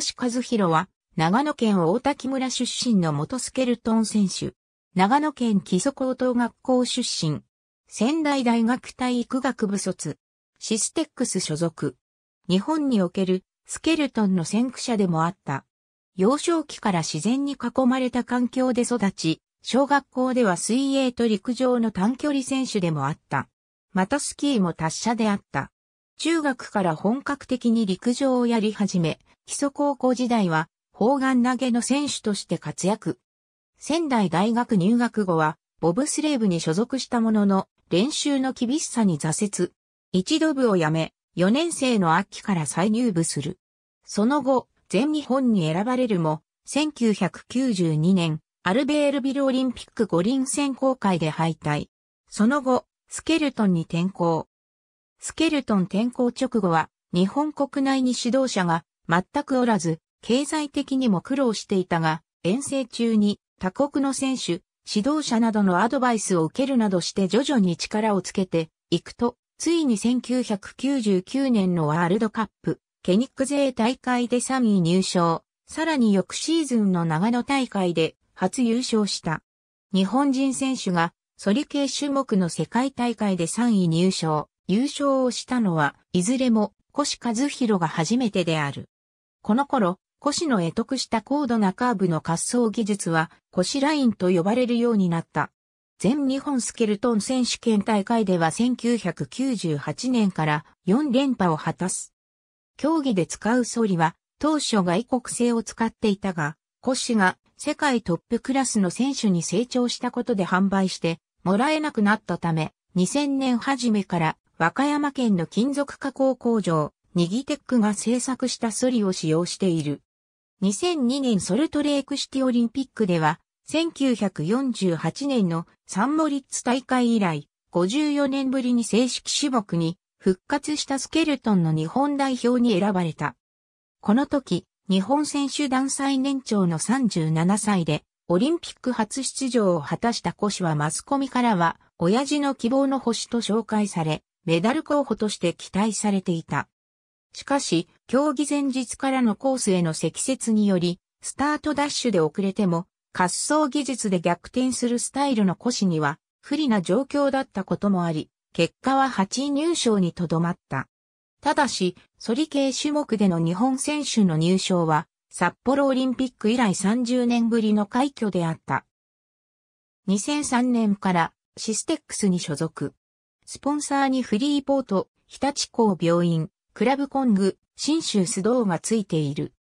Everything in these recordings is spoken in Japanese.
越和弘は、長野県大滝村出身の元スケルトン選手。長野県基礎高等学校出身。仙台大学体育学部卒。システックス所属。日本におけるスケルトンの先駆者でもあった。幼少期から自然に囲まれた環境で育ち、小学校では水泳と陸上の短距離選手でもあった。またスキーも達者であった。中学から本格的に陸上をやり始め、基礎高校時代は砲丸投げの選手として活躍。仙台大学入学後は、ボブスレーブに所属したものの、練習の厳しさに挫折。一度部を辞め、4年生の秋から再入部する。その後、全日本に選ばれるも、1992年、アルベールビルオリンピック五輪選考会で敗退。その後、スケルトンに転向。スケルトン転校直後は、日本国内に指導者が全くおらず、経済的にも苦労していたが、遠征中に他国の選手、指導者などのアドバイスを受けるなどして徐々に力をつけていくと、ついに1999年のワールドカップ、ケニック勢大会で3位入賞、さらに翌シーズンの長野大会で初優勝した。日本人選手が、ソリ系種目の世界大会で3位入賞。優勝をしたのは、いずれも、越和弘が初めてである。この頃、越の得得した高度なカーブの滑走技術は、腰ラインと呼ばれるようになった。全日本スケルトン選手権大会では1998年から4連覇を果たす。競技で使うソリは、当初外国製を使っていたが、腰が世界トップクラスの選手に成長したことで販売して、もらえなくなったため、2000年初めから和歌山県の金属加工工場、ニギテックが製作したソリを使用している。2002年ソルトレークシティオリンピックでは、1948年のサンモリッツ大会以来、54年ぶりに正式種目に復活したスケルトンの日本代表に選ばれた。この時、日本選手団最年長の37歳で、オリンピック初出場を果たした古はマスコミからは、親父の希望の星と紹介され、メダル候補として期待されていた。しかし、競技前日からのコースへの積雪により、スタートダッシュで遅れても、滑走技術で逆転するスタイルの腰には、不利な状況だったこともあり、結果は8位入賞にとどまった。ただし、ソリ系種目での日本選手の入賞は、札幌オリンピック以来30年ぶりの快挙であった。2003年からシステックスに所属。スポンサーにフリーポート、日立港病院、クラブコング、新州須藤がついている。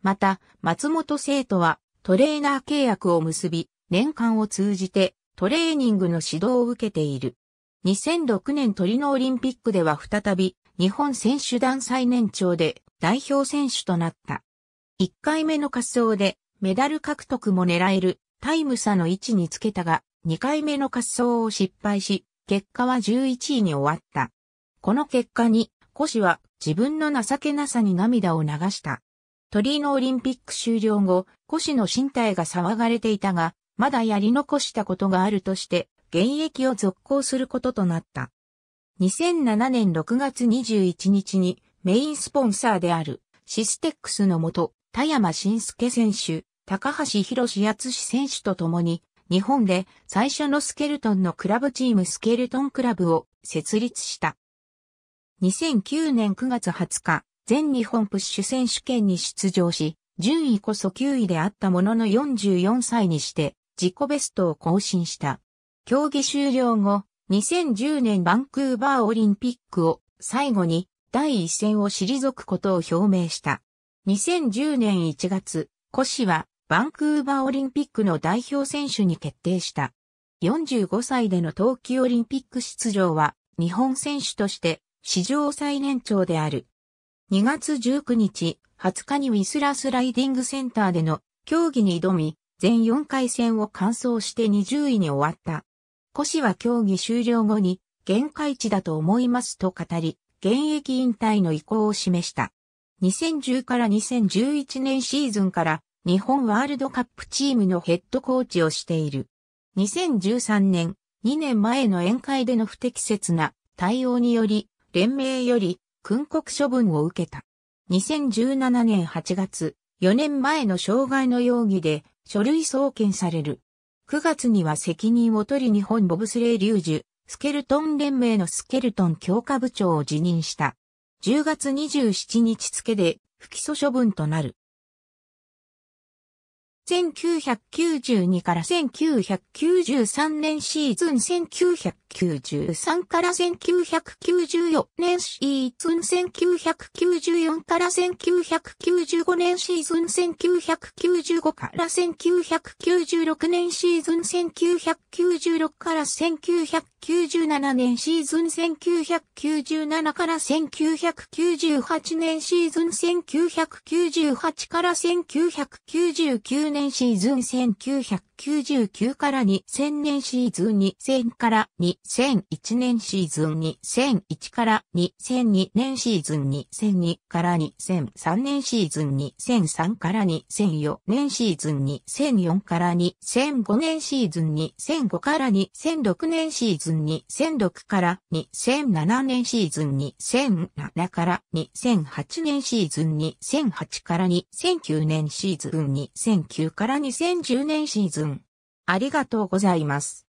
また、松本生徒はトレーナー契約を結び、年間を通じてトレーニングの指導を受けている。2006年トリノオリンピックでは再び日本選手団最年長で代表選手となった。1回目の滑走でメダル獲得も狙えるタイム差の位置につけたが、2回目の滑走を失敗し、結果は11位に終わった。この結果に、コシは自分の情けなさに涙を流した。鳥居のオリンピック終了後、コシの身体が騒がれていたが、まだやり残したことがあるとして、現役を続行することとなった。2007年6月21日にメインスポンサーであるシステックスのもと、田山晋介選手、高橋博史敦史選手と共に日本で最初のスケルトンのクラブチームスケルトンクラブを設立した。2009年9月20日、全日本プッシュ選手権に出場し、順位こそ9位であったものの44歳にして自己ベストを更新した。競技終了後、2010年バンクーバーオリンピックを最後に第一線を退くことを表明した。2010年1月、コシはバンクーバーオリンピックの代表選手に決定した。45歳での冬季オリンピック出場は日本選手として史上最年長である。2月19日、20日にウィスラスライディングセンターでの競技に挑み、全4回戦を完走して20位に終わった。コシは競技終了後に限界値だと思いますと語り、現役引退の意向を示した。2010から2011年シーズンから日本ワールドカップチームのヘッドコーチをしている。2013年、2年前の宴会での不適切な対応により、連盟より訓告処分を受けた。2017年8月、4年前の障害の容疑で書類送検される。9月には責任を取り日本ボブスレー流樹、スケルトン連盟のスケルトン強化部長を辞任した。10月27日付で不起訴処分となる。1992から1993年シーズン1993から1994年シーズン1994から1995年シーズン1995から1996年シーズン1996から1997年シーズン1997から1998年シーズン1998から1999年年シーズン1999から2000年シーズン2000から2001年シーズン2001から2002年シーズン2002から2003年シーズン2003から2004年シーズン2004から2005年シーズン2005から2006年シーズン2006から2007年シーズン2007から2008年シーズン2008から2009年シーズン2009 2 0から2010年シーズン。ありがとうございます。